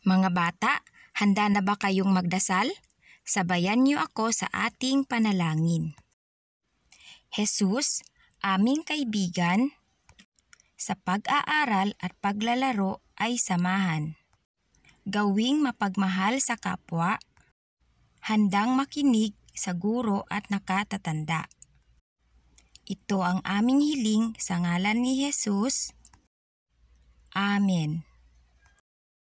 Mga bata, handa na ba kayong magdasal? Sabayan niyo ako sa ating panalangin. Jesus, aming kaibigan, sa pag-aaral at paglalaro ay samahan. Gawing mapagmahal sa kapwa, handang makinig sa guro at nakatatanda. Ito ang aming hiling sa ngalan ni Jesus. Amen.